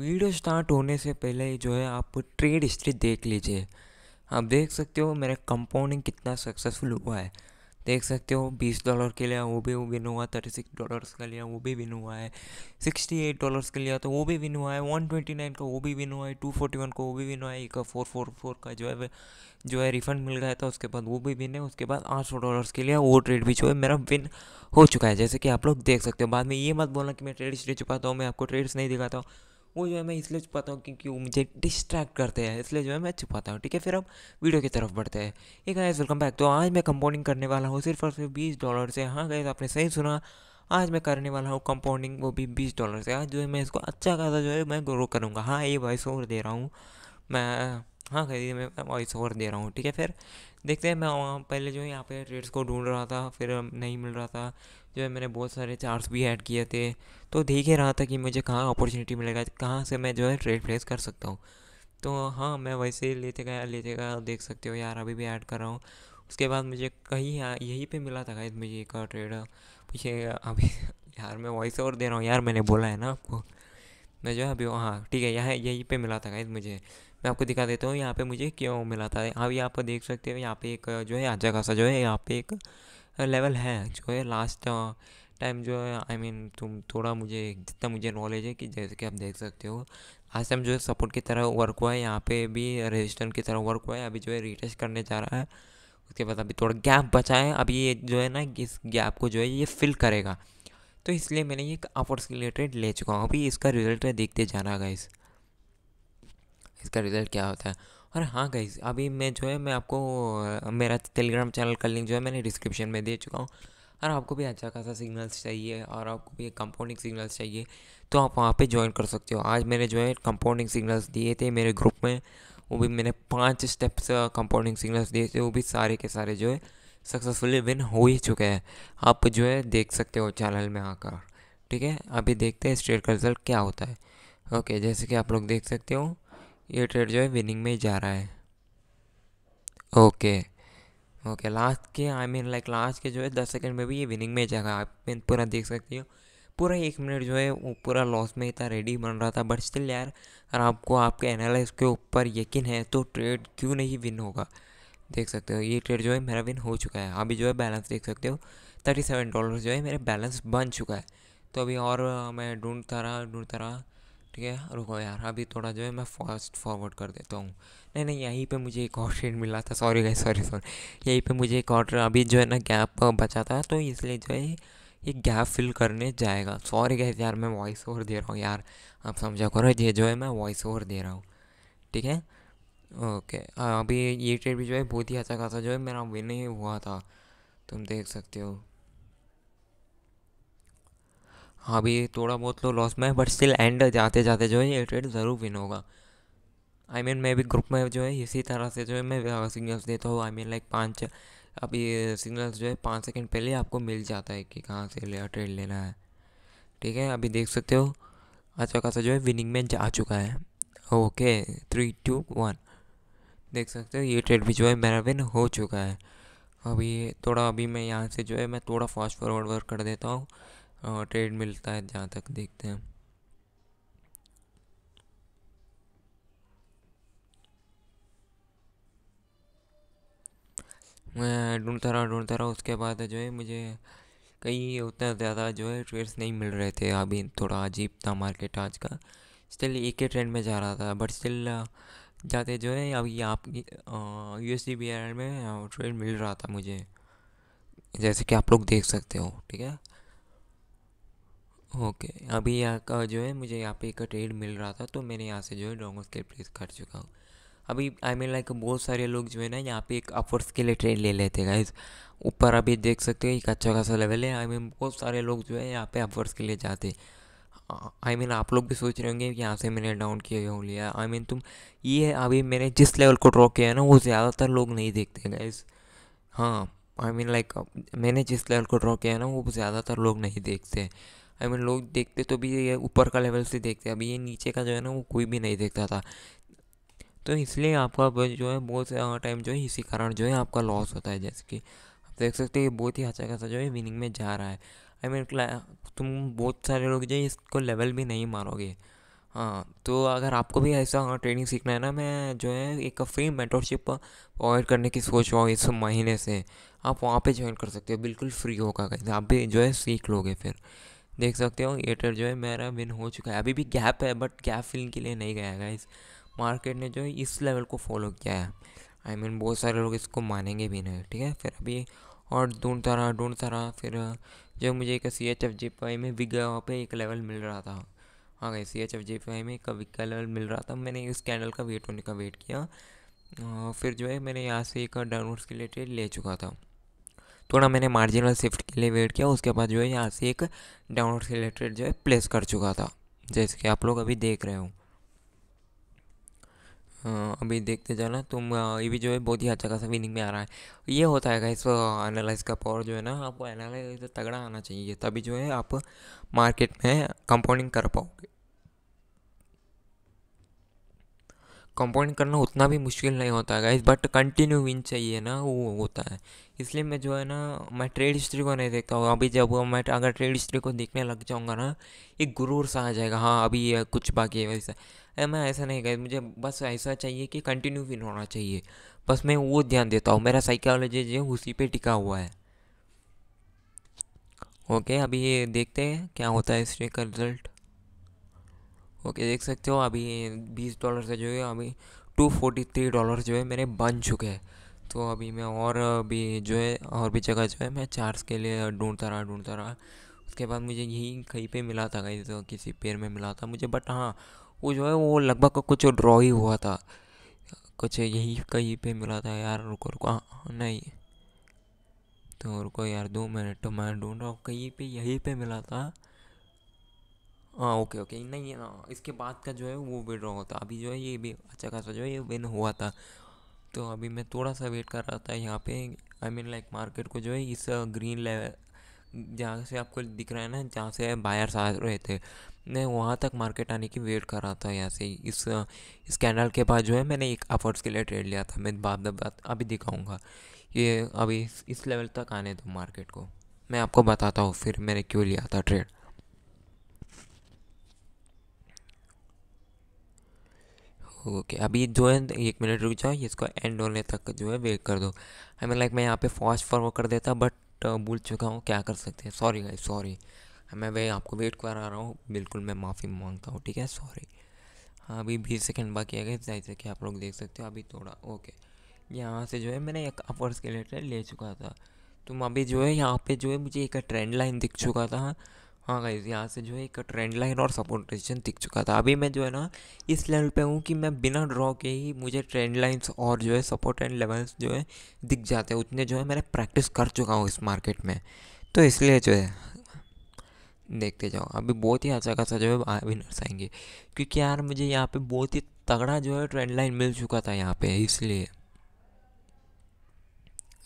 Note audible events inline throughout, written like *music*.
video start होने से पहले जो है आप ट्रेड हिस्ट्री देख लीजिए आप देख सकते हो मेरा कंपाउंडिंग कितना सक्सेसफुल हुआ है देख सकते हो बीस डॉलर के लिया वो भी विन हुआ थर्टी सिक्स डॉलर्स का लिया वो भी विन हुआ है सिक्सटी एट डॉलर्स के लिया तो वो भी विन हुआ है वन ट्वेंटी नाइन का वो भी विन हुआ है टू फोर्टी वन का वो भी विन हुआ है एक फोर फोर फोर का जो है जो है रिफंड मिल गया था उसके बाद वो भी विन है उसके बाद आठ सौ डॉलर्स के लिए वो ट्रेड भी जो है मेरा विन हो चुका है जैसे कि आप लोग देख सकते हो बाद में ये मत बोलना कि मैं ट्रेड हिस्ट्री चुका हूँ मैं आपको ट्रेड्स नहीं दिखाता हूँ वो जो है मैं इसलिए छुपाता हूँ क्योंकि वो मुझे डिस्ट्रैक्ट करते हैं इसलिए जो है मैं छुपाता हूँ ठीक है फिर हम वीडियो की तरफ बढ़ते हैं एक गाइस वेलकम बैक तो आज मैं कंपाउंडिंग करने वाला हूँ सिर्फ और सिर्फ बीस डॉलर से हाँ गए आपने सही सुना आज मैं करने वाला हूँ कंपाउंडिंग वो भी बीस डॉलर से आज जो है मैं इसको अच्छा खासा जो है मैं ग्रो करूँगा हाँ ये वॉइस ओवर दे रहा हूँ मैं हाँ खरीदी मैं वॉइस ओवर दे रहा हूँ ठीक है फिर देखते हैं मैं पहले जो है यहाँ पे रेट्स को ढूंढ रहा था फिर नहीं मिल रहा था जो है मैंने बहुत सारे चार्ट भी ऐड किए थे तो देख ही रहा था कि मुझे कहाँ अपॉर्चुनिटी मिलेगा कहाँ से मैं जो है ट्रेड प्लेस कर सकता हूँ तो हाँ मैं वैसे ही लेते गया लेते गया देख सकते हो यार अभी भी ऐड कर रहा हूँ उसके बाद मुझे कहीं यहीं पे मिला था गाइस मुझे एक ट्रेड पीछे अभी *laughs* यार मैं वॉइस और दे रहा हूँ यार मैंने बोला है ना आपको मैं जो है अभी हाँ ठीक है यहाँ यहीं पे मिला था गाइस मुझे मैं आपको दिखा देता हूँ यहाँ पे मुझे क्यों मिला था अभी आप देख सकते हो यहाँ पे एक जो है अच्छा खासा जो है यहाँ पे एक लेवल है जो है लास्ट टाइम uh, जो है आई मीन तुम थोड़ा मुझे जितना मुझे नॉलेज है कि जैसे कि आप देख सकते हो लास्ट टाइम जो है सपोर्ट की तरह वर्क हुआ है यहाँ पे भी रजिस्टर की तरह वर्क हुआ है अभी जो है रिटेस्ट करने जा रहा है उसके बाद अभी थोड़ा गैप बचा है अभी ये जो है ना इस गैप को जो है ये फिल करेगा तो इसलिए मैंने ये अपवर्ड्स रिलेटेड ले चुका हूँ अभी इसका रिजल्ट देखते जाना गाइस इसका रिज़ल्ट क्या होता है और हाँ गाइज अभी मैं जो है मैं आपको मेरा टेलीग्राम चैनल का लिंक जो है मैंने डिस्क्रिप्शन में दे चुका हूँ और आपको भी अच्छा खासा सिग्नल्स चाहिए और आपको भी कंपाउंडिंग सिग्नल्स चाहिए तो आप वहाँ पे ज्वाइन कर सकते हो आज मैंने जो है कंपाउंडिंग सिग्नल्स दिए थे मेरे ग्रुप में वो भी मैंने पाँच स्टेप्स कंपाउंडिंग सिग्नल्स दिए थे वो भी सारे के सारे जो है सक्सेसफुली विन हो ही चुके हैं आप जो है देख सकते हो चैनल में आकर ठीक है अभी देखते हैं स्ट्रेट का रिजल्ट क्या होता है ओके जैसे कि आप लोग देख सकते हो ये ट्रेड जो है विनिंग में ही जा रहा है ओके ओके लास्ट के आई मीन लाइक लास्ट के जो है दस सेकंड में भी ये विनिंग में जाएगा आप पूरा देख सकते हो पूरा एक मिनट जो है वो पूरा लॉस में था रेडी बन रहा था बट स्टिल यार अगर आपको आपके एनालिस के ऊपर यकीन है तो ट्रेड क्यों नहीं विन होगा देख सकते हो ये ट्रेड जो है मेरा विन हो चुका है अभी जो है बैलेंस देख सकते हो थर्टी सेवन डॉलर जो है मेरा बैलेंस बन चुका है तो अभी और मैं ढूंढता रहा ढूंढता रहा ठीक है रुको यार अभी थोड़ा जो है मैं फास्ट फॉरवर्ड कर देता हूँ नहीं नहीं यहीं पे मुझे एक और ट्रेन मिला था सॉरी गाइस सॉरी सॉरी यहीं पे मुझे एक और अभी जो है ना गैप बचा था तो इसलिए जो है ये गैप फिल करने जाएगा सॉरी गैस यार मैं वॉइस ओवर दे रहा हूँ यार आप समझा करो ये जो है मैं वॉइस ओवर दे रहा हूँ ठीक है ओके अभी ये ट्रेड भी जो है बहुत ही अच्छा खासा जो है मेरा विन ही हुआ था तुम देख सकते हो हाँ अभी थोड़ा बहुत तो लॉस में है बट स्टिल एंड जाते जाते जो है ये ट्रेड ज़रूर विन होगा आई मीन मैं भी ग्रुप में जो है इसी तरह से जो है मैं सिग्नल्स देता हूँ आई मीन लाइक पाँच अभी सिग्नल्स जो है पाँच सेकंड पहले आपको मिल जाता है कि कहाँ से ले ट्रेड लेना है ठीक है अभी देख सकते हो अच्छा खासा जो है विनिंग में जा चुका है ओके थ्री टू वन देख सकते हो ये ट्रेड भी जो है मेरा विन हो चुका है अभी थोड़ा अभी मैं यहाँ से जो है मैं थोड़ा फास्ट फॉरवर्ड वर्क कर देता हूँ ट्रेड मिलता है जहाँ तक देखते हैं मैं ढूंढता रहा ढूंढता रहा उसके बाद जो है मुझे कई उतना ज़्यादा जो है ट्रेड्स नहीं मिल रहे थे अभी थोड़ा अजीब था मार्केट आज का स्टिल एक ही ट्रेंड में जा रहा था बट स्टिल जाते जो है अभी आपकी U S D B R में ट्रेड मिल रहा था मुझे जैसे कि आप लोग देख सकते हो ठीक है ओके अभी यहाँ का जो है मुझे यहाँ पे एक ट्रेड मिल रहा था तो मैंने यहाँ से जो है डोंगो स्केल प्लेस कर चुका हूँ अभी आई मीन लाइक बहुत सारे लोग जो है ना यहाँ पे एक अपवर्ड्स के लिए ट्रेड ले लेते हैं गाइज ऊपर अभी देख सकते हो एक अच्छा खासा लेवल है आई मीन बहुत सारे लोग जो है यहाँ पे अपवर्ड्स के लिए जाते आई मीन आप लोग भी सोच रहे होंगे यहाँ से मैंने डाउन किया हो लिया आई मीन तुम ये अभी मैंने जिस लेवल को ड्रॉ किया है ना वो ज़्यादातर लोग नहीं देखते गाइज हाँ आई मीन लाइक मैंने जिस लेवल को ड्रॉ किया है ना वो ज़्यादातर लोग नहीं देखते आई मीन लोग देखते तो भी ये ऊपर का लेवल से देखते अभी ये नीचे का जो है ना वो कोई भी नहीं देखता था तो इसलिए आपका जो है बहुत टाइम जो है इसी कारण जो है आपका लॉस होता है जैसे कि आप देख सकते हो बहुत ही अच्छा खासा जो है विनिंग में जा रहा है आई मीन तुम बहुत सारे लोग जो है इसको लेवल भी नहीं मारोगे हाँ तो अगर आपको भी ऐसा ट्रेनिंग हाँ, सीखना है ना मैं जो है एक फ्री मेंटरशिप प्रोवाइड करने की सोच रहा हूँ इस महीने से आप वहाँ पे ज्वाइन कर सकते हो बिल्कुल फ्री होगा आप भी जो है सीख लोगे फिर देख सकते हो एयरटेल जो है मेरा विन हो चुका है अभी भी गैप है बट गैप फिलिंग के लिए नहीं गया है इस मार्केट ने जो है इस लेवल को फॉलो किया है आई I मीन mean, बहुत सारे लोग इसको मानेंगे भी नहीं ठीक है फिर अभी और ढूंढता रहा ढूंढता रहा फिर जो मुझे एक सी एच एफ जी आई में विगा वहाँ पे एक लेवल मिल रहा था हाँ गई सी एच एफ जी आई में एक विगा लेवल मिल रहा था मैंने इस कैंडल का वेट होने का वेट किया फिर जो है मैंने यहाँ से एक डाउनलोड्स के रिलेटेड ले चुका था थोड़ा मैंने मार्जिनल शिफ्ट के लिए वेट किया उसके बाद जो है यहाँ से एक डाउनलोड से रिलेटेड जो है प्लेस कर चुका था जैसे कि आप लोग अभी देख रहे हो अभी देखते जाना तुम ये भी जो है बहुत ही अच्छा खासा विनिंग में आ रहा है ये होता है इस एनालाइज का पावर जो है ना आपको एनालाइज तगड़ा आना चाहिए तभी जो है आप मार्केट में कंपाउंडिंग कर पाओगे कंपाउंड करना उतना भी मुश्किल नहीं होता है बट कंटिन्यू विन चाहिए ना वो होता है इसलिए मैं जो है ना मैं ट्रेड हिस्ट्री को नहीं देखता हूँ अभी जब मैं अगर ट्रेड हिस्ट्री को देखने लग जाऊँगा ना एक गुरूर सा आ जाएगा हाँ अभी कुछ बाकी है वैसा अरे मैं ऐसा नहीं गाइज मुझे बस ऐसा चाहिए कि कंटिन्यू विन होना चाहिए बस मैं वो ध्यान देता हूँ मेरा साइकोलॉजी जो उसी पर टिका हुआ है ओके अभी देखते हैं क्या होता है हिस्ट्री का रिजल्ट ओके देख सकते हो अभी बीस डॉलर से जो है अभी टू फोर्टी थ्री डॉलर जो है मेरे बन चुके हैं तो अभी मैं और भी जो है और भी जगह जो है मैं चार्ज के लिए ढूंढता रहा ढूंढता रहा उसके बाद मुझे यहीं कहीं पे मिला था कहीं तो किसी पेड़ में मिला था मुझे बट हाँ वो जो है वो लगभग कुछ ड्रॉ ही हुआ था कुछ यही कहीं पे मिला था यार रुको रुको हाँ, हाँ नहीं तो रुको यार दो मिनट तो मैं ढूँढ रहा हूँ कहीं पे यहीं पे मिला था हाँ ओके ओके नहीं ना इसके बाद का जो है वो विड्रॉ होता अभी जो है ये भी अच्छा खासा जो है ये विन हुआ था तो अभी मैं थोड़ा सा वेट कर रहा था यहाँ पे आई मीन लाइक मार्केट को जो है इस ग्रीन uh, लेवल जहाँ से आपको दिख रहा है ना जहाँ से बायर्स आ रहे थे मैं वहाँ तक मार्केट आने की वेट कर रहा था यहाँ से इस uh, इस कैंडल के बाद जो है मैंने एक अफर्ट्स के लिए ट्रेड लिया था मैं बाद बात अभी दिखाऊंगा ये अभी इस लेवल तक आने दो मार्केट को मैं आपको बताता हूँ फिर मैंने क्यों लिया था ट्रेड ओके अभी जो है एक मिनट रुक जाओ इसको एंड होने तक जो है वेट कर दो आई मीन लाइक मैं यहाँ पे फास्ट फॉरवर्ड कर देता बट भूल चुका हूँ क्या कर सकते हैं सॉरी गाइस सॉरी मैं वही आपको वेट करा रहा हूँ बिल्कुल मैं माफ़ी मांगता हूँ ठीक है सॉरी हाँ अभी बीस सेकेंड बाकी आ गए जैसे कि आप लोग देख सकते हो अभी थोड़ा ओके यहाँ से जो है मैंने एक अपर्स के लेटर ले चुका था तुम अभी जो है यहाँ पे जो है मुझे एक ट्रेंड लाइन दिख चुका था हाँ गाइज यहाँ से जो है एक ट्रेंड लाइन और सपोर्ट रेजिस्टेंस दिख चुका था अभी मैं जो है ना इस लेवल पे हूँ कि मैं बिना ड्रॉ के ही मुझे ट्रेंड लाइंस और जो है सपोर्ट एंड लेवल्स जो है दिख जाते हैं उतने जो है मैंने प्रैक्टिस कर चुका हूँ इस मार्केट में तो इसलिए जो है देखते जाओ अभी बहुत ही अच्छा खासा जो है विनर्स आएंगे क्योंकि यार मुझे यहाँ पर बहुत ही तगड़ा जो है ट्रेंड लाइन मिल चुका था यहाँ पर इसलिए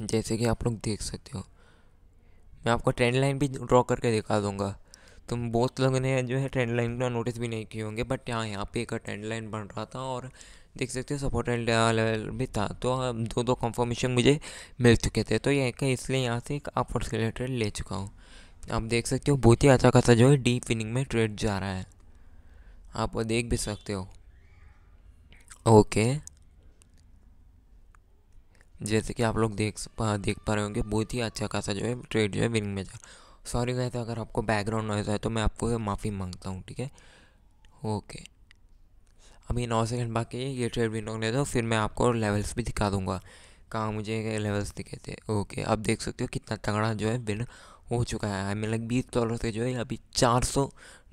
जैसे कि आप लोग देख सकते हो मैं आपको ट्रेंड लाइन भी ड्रॉ करके दिखा दूँगा तुम बहुत लोगों ने जो है ट्रेंड लाइन का नोटिस भी नहीं किए होंगे बट यहाँ यहाँ पे एक ट्रेंड लाइन बन रहा था और देख सकते हो सपोर्ट एंड लेवल भी था तो दो दो कंफर्मेशन मुझे मिल चुके थे तो यह इसलिए यहाँ से एक अपवर्ड ट्रेड ले चुका हूँ आप देख सकते हो बहुत ही अच्छा खासा जो है डीप विनिंग में ट्रेड जा रहा है आप देख भी सकते हो ओके जैसे कि आप लोग देख देख पा रहे होंगे बहुत ही अच्छा खासा जो है ट्रेड जो है विनिंग में जा रहा सॉरी गए अगर आपको बैकग्राउंड नॉइज आए तो मैं आपको माफ़ी मांगता हूँ ठीक है ओके अभी नौ सेकंड बाकी है ये ट्रेड विंडो ले दो फिर मैं आपको लेवल्स भी दिखा दूंगा कहाँ मुझे लेवल्स दिखे थे ओके अब देख सकते हो कितना तगड़ा जो है बिन हो चुका है आई मीन लाइक बीस डॉलर से जो है अभी चार सौ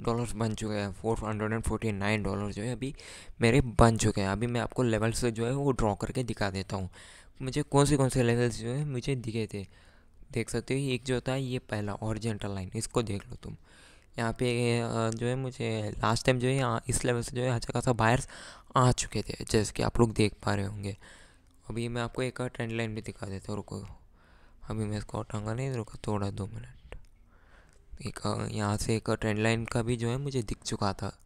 डॉलर बन चुके हैं four hundred and forty nine dollar जो है अभी मेरे बन चुके हैं अभी मैं आपको लेवल्स जो है वो ड्रॉ करके दिखा देता हूँ मुझे कौन से कौन से लेवल्स जो है मुझे दिखे थे देख सकते हो एक जो होता है ये पहला ऑरिजेंटल लाइन इसको देख लो तुम यहाँ पे जो है मुझे लास्ट टाइम जो है यहाँ इस लेवल से जो है अच्छा खासा बायर्स आ चुके थे जैसे कि आप लोग देख पा रहे होंगे अभी मैं आपको एक ट्रेंड लाइन भी दिखा देता हूँ रुको अभी मैं इसको उठाऊँगा नहीं रुको थोड़ा दो मिनट एक यहाँ से एक ट्रेंड लाइन का भी जो है मुझे दिख चुका था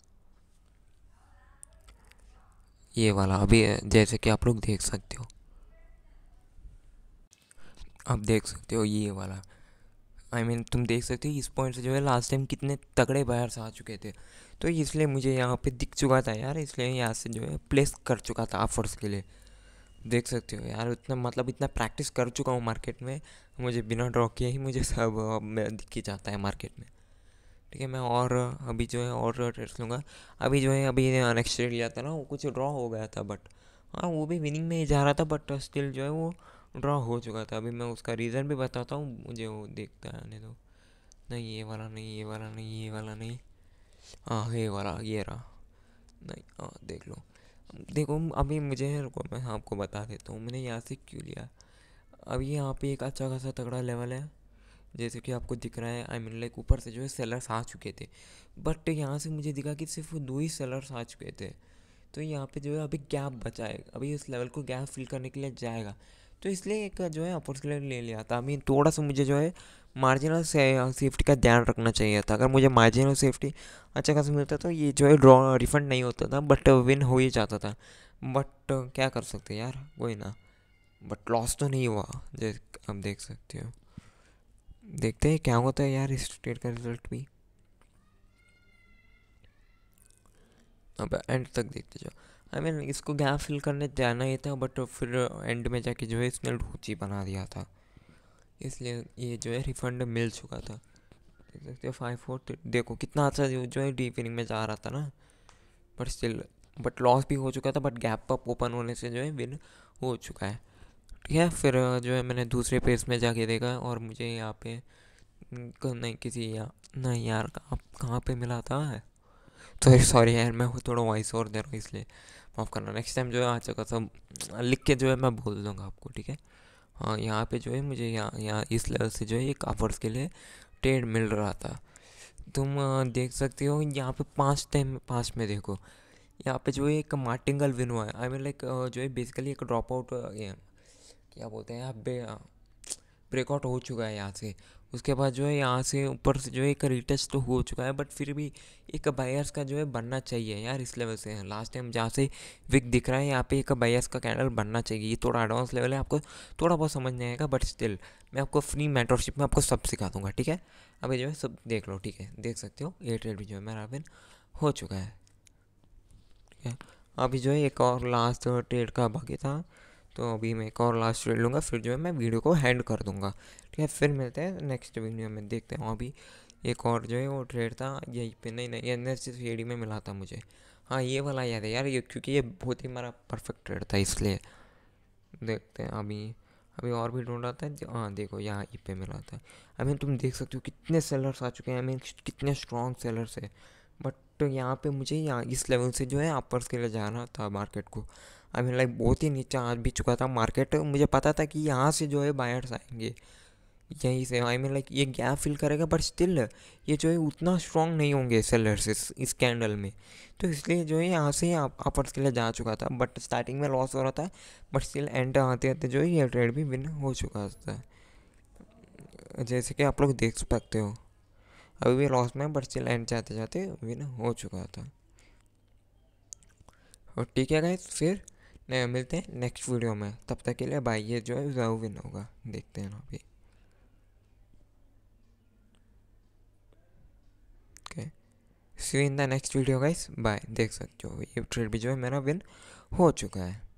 ये वाला अभी जैसे कि आप लोग देख सकते हो आप देख सकते हो ये वाला आई I मीन mean, तुम देख सकते हो इस पॉइंट से जो है लास्ट टाइम कितने तगड़े बायर्स आ चुके थे तो इसलिए मुझे यहाँ पे दिख चुका था यार इसलिए यहाँ से जो है प्लेस कर चुका था ऑफर्स के लिए देख सकते हो यार उतना मतलब इतना प्रैक्टिस कर चुका हूँ मार्केट में मुझे बिना ड्रॉ किए ही मुझे सब दिख ही जाता है मार्केट में ठीक है मैं और अभी जो है और ट्रेड्स लूँगा अभी जो है अभी नेक्स्ट ट्रेड लिया था ना वो कुछ ड्रॉ हो गया था बट हाँ वो भी विनिंग में ही जा रहा था बट स्टिल जो है वो ड्रा हो चुका था अभी मैं उसका रीज़न भी बताता हूँ मुझे वो देखता है तो नहीं ये वाला नहीं ये वाला नहीं ये वाला नहीं हाँ ये वाला ये रहा नहीं हाँ देख लो देखो अभी मुझे रुको मैं आपको बता देता हूँ मैंने यहाँ से क्यों लिया अब यहाँ पे एक अच्छा खासा तगड़ा लेवल है जैसे कि आपको दिख रहा है आई मीन लाइक ऊपर से जो है सेलर्स आ चुके थे बट यहाँ से मुझे दिखा कि सिर्फ दो ही सेलर्स आ चुके थे तो यहाँ पे जो है अभी गैप बचाए अभी इस लेवल को गैप फिल करने के लिए जाएगा तो इसलिए एक जो है अपॉर्चुनिटी ले लिया था अभी थोड़ा सा मुझे जो है मार्जिनल सेफ्टी का ध्यान रखना चाहिए था अगर मुझे मार्जिनल सेफ्टी अच्छा खासा मिलता तो ये जो है ड्रॉ रिफंड नहीं होता था बट विन हो ही जाता था बट क्या कर सकते यार कोई ना बट लॉस तो नहीं हुआ जैसे आप देख सकते हो देखते हैं क्या होता है यार इस ट्रेड का रिजल्ट भी अब एंड तक देखते जाओ आई I मीन mean, इसको गैप फिल करने जाना ही था बट फिर एंड में जाके जो है इसने रुचि बना दिया था इसलिए ये जो है रिफंड मिल चुका था देख सकते हो फाइव फोर देखो कितना अच्छा जो है डीपिनिंग में जा रहा था ना बट स्टिल बट लॉस भी हो चुका था बट गैप अप ओपन होने से जो है विन हो चुका है ठीक है फिर जो है मैंने दूसरे पेज में जाके देखा और मुझे यहाँ पे नहीं किसी या नहीं यार कहाँ पे मिला था तो सॉरी *laughs* यार मैं थोड़ा वॉइस और दे रहा हूँ इसलिए माफ़ करना नेक्स्ट टाइम जो है आ चुका सब लिख के जो है मैं बोल दूँगा आपको ठीक है हाँ यहाँ पे जो है मुझे यहाँ यहाँ इस लेवल से जो है एक ऑफर्स के लिए ट्रेड मिल रहा था तुम देख सकते हो यहाँ पे पाँच टाइम पाँच में देखो यहाँ पे जो है एक मार्टिंगल विन हुआ है आई मीन लाइक जो है बेसिकली एक ड्रॉप आउट क्या बोलते हैं यहाँ ब्रेकआउट हो चुका है यहाँ से उसके बाद जो है यहाँ से ऊपर से जो है एक रिटच तो हो चुका है बट फिर भी एक बायर्स का जो है बनना चाहिए यार इस लेवल से लास्ट टाइम जहाँ से विक दिख रहा है यहाँ पे एक बायर्स का कैंडल बनना चाहिए ये थोड़ा एडवांस लेवल है आपको थोड़ा बहुत समझ नहीं आएगा बट स्टिल मैं आपको फ्री मेटरशिप में आपको सब सिखा दूँगा ठीक है अभी जो है सब देख लो ठीक है देख सकते हो ये ट्रेड भी जो है मेरा विन हो चुका है ठीक है अभी जो है एक और लास्ट ट्रेड का बाकी था तो अभी मैं एक और लास्ट रेड लूँगा फिर जो है मैं वीडियो को हैंड कर दूँगा ठीक है फिर मिलते हैं नेक्स्ट वीडियो में देखते हैं अभी एक और जो है वो ट्रेड था यहीं पे नहीं नहीं से थ्री में मिला था मुझे हाँ ये वाला याद है यार ये क्योंकि ये बहुत ही हमारा परफेक्ट ट्रेड था इसलिए देखते हैं अभी अभी और भी ढूंढ रहा था हाँ देखो यहाँ ई पे मिला था आई मीन तुम देख सकते हो कितने सेलर्स आ चुके हैं आई मीन कितने स्ट्रॉन्ग सेलर्स है बट यहाँ पे मुझे यहाँ इस लेवल से जो है अपर्स के लिए जाना था मार्केट को आई मीन लाइक बहुत ही नीचे आ भी चुका था मार्केट मुझे पता था कि यहाँ से जो है बायर्स आएंगे यहीं से आई मीन लाइक ये गैप फिल करेगा बट स्टिल ये जो है उतना स्ट्रॉन्ग नहीं होंगे सेलर्स इस, इस कैंडल में तो इसलिए जो है यहाँ से अपवर्स के लिए जा चुका था बट स्टार्टिंग में लॉस हो रहा था बट स्टिल एंड आते आते जो है ये ट्रेड भी विन हो चुका था जैसे कि आप लोग देख सकते हो अभी भी लॉस में बट स्टिल एंड जाते जाते विन हो चुका था और ठीक है गाइस फिर मिलते हैं नेक्स्ट वीडियो में तब तक के लिए भाई ये जो है ज़रूर विन होगा देखते हैं ना अभी okay see in the next video guys bye देख सकते हो ये ट्रेड भी जो है मेरा विन हो चुका है